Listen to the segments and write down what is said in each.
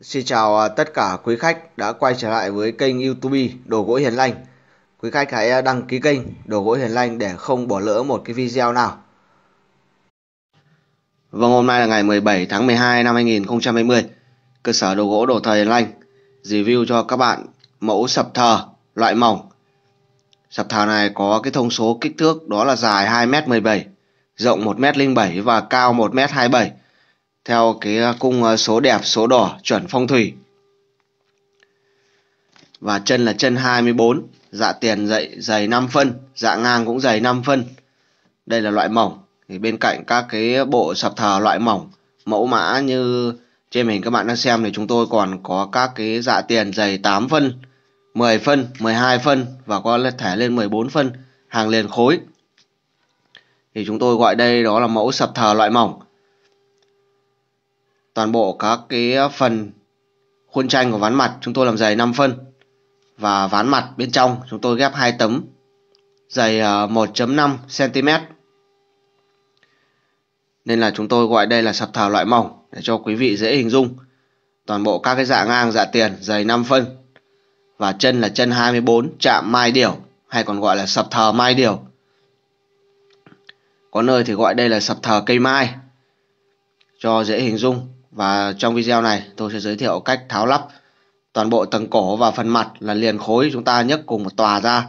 Xin chào à, tất cả quý khách đã quay trở lại với kênh YouTube Đồ gỗ Hiền Lành. Quý khách hãy à, đăng ký kênh Đồ gỗ Hiền Lành để không bỏ lỡ một cái video nào. Vâng, hôm nay là ngày 17 tháng 12 năm 2020. Cơ sở đồ gỗ Đồ Thờ Hiền Lành review cho các bạn mẫu sập thờ loại mỏng. Sập thờ này có cái thông số kích thước đó là dài 2m17, rộng 1m07 và cao 1m27 theo cái cung à, à, số đẹp số đỏ chuẩn phong thủy và chân là chân 24 dạ tiền dậy dày 5 phân dạ ngang cũng dày 5 phân đây là loại mỏng thì bên cạnh các cái bộ sập thờ loại mỏng mẫu mã như trên hình các bạn đang xem thì chúng tôi còn có các cái dạ tiền dày 8 phân 10 phân 12 phân và có thể lên 14 phân hàng liền khối thì chúng tôi gọi đây đó là mẫu sập thờ loại mỏng toàn bộ các cái phần khuôn tranh của ván mặt chúng tôi làm dày 5 phân và ván mặt bên trong chúng tôi ghép hai tấm dày 1.5 à, cm nên là chúng tôi gọi đây là sập thảo loại mỏng để cho quý vị dễ hình dung toàn bộ các cái dạ ngang dạ tiền dày 5 phân và chân là chân 24 chạm mai điểu hay còn gọi là sập thờ mai điểu có nơi thì gọi đây là sập thờ cây mai cho dễ hình dung và trong video này tôi sẽ giới thiệu cách tháo lắp toàn bộ tầng cổ và phần mặt là liền khối chúng ta nhấc cùng một tòa ra.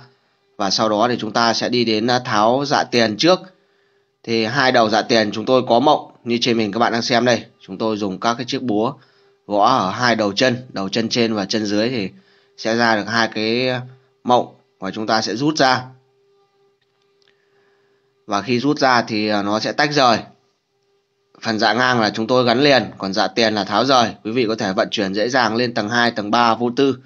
Và sau đó thì chúng ta sẽ đi đến à, tháo dạ tiền trước. Thì hai đầu dạ tiền chúng tôi có mộng như trên mình các bạn đang xem đây. Chúng tôi dùng các cái chiếc búa gõ ở hai đầu chân, đầu chân trên và chân dưới thì sẽ ra được hai cái mộng và chúng ta sẽ rút ra. Và khi rút ra thì à, nó sẽ tách rời Phần dạ ngang là chúng tôi gắn liền, còn dạ tiền là tháo rời, quý vị có thể vận chuyển dễ dàng lên tầng 2, tầng 3 vô tư.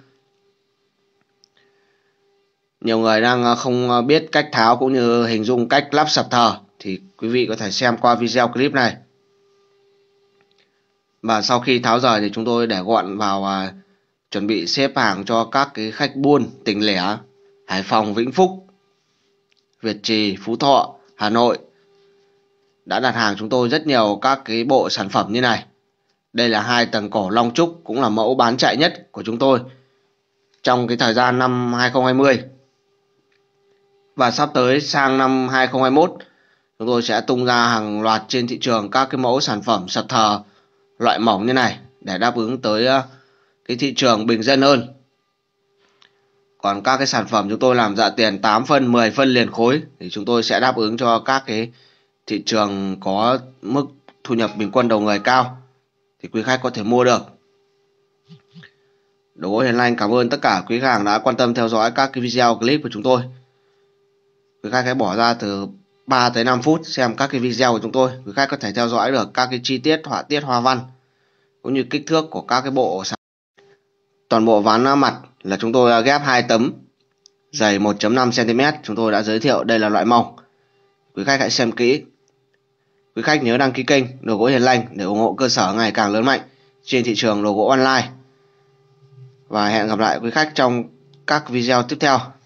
Nhiều người đang ờ, không ờ, biết cách tháo cũng như hình dung cách lắp sập thờ thì quý vị có thể xem qua video clip này. Và sau khi tháo rời thì chúng tôi để gọn vào à, chuẩn bị xếp hàng cho các cái khách buôn tỉnh lẻ Hải Phòng, Vĩnh Phúc, Việt Trì, Phú Thọ, Hà Nội đã đặt hàng chúng tôi rất nhiều các cái bộ sản phẩm như này. Đây là hai tầng cổ Long Trúc cũng là mẫu bán chạy nhất của chúng tôi trong cái thời gian năm 2020. Và sắp tới sang năm 2021, chúng tôi sẽ tung ra hàng loạt trên thị trường các cái mẫu sản phẩm sập thờ loại mỏng như này để đáp ứng tới ờ, cái thị trường bình dân hơn. Còn các cái sản phẩm chúng tôi làm dạ tiền 8 phân, 10 phân liền khối thì chúng tôi sẽ đáp ứng cho các cái thị trường có mức thu nhập bình quân đầu người cao thì quý khách có thể mua được. Đỗ Hiền Lanh cảm ơn tất cả quý khách hàng đã quan tâm theo dõi các cái video clip của chúng tôi. Quý khách hãy bỏ ra từ 3 tới 5 phút xem các cái video của chúng tôi. Quý khách có thể theo dõi được các cái chi tiết họa tiết hoa văn cũng như kích thước của các cái bộ toàn bộ ván mặt là chúng tôi ghép hai tấm dày 1.5 cm chúng tôi đã giới thiệu đây là loại mỏng quý khách hãy xem kỹ Quý khách nhớ đăng ký kênh Đồ gỗ Hiền Lành để ủng hộ cơ sở ngày càng lớn mạnh trên thị trường đồ gỗ online. Và hẹn gặp lại quý khách trong các video tiếp theo.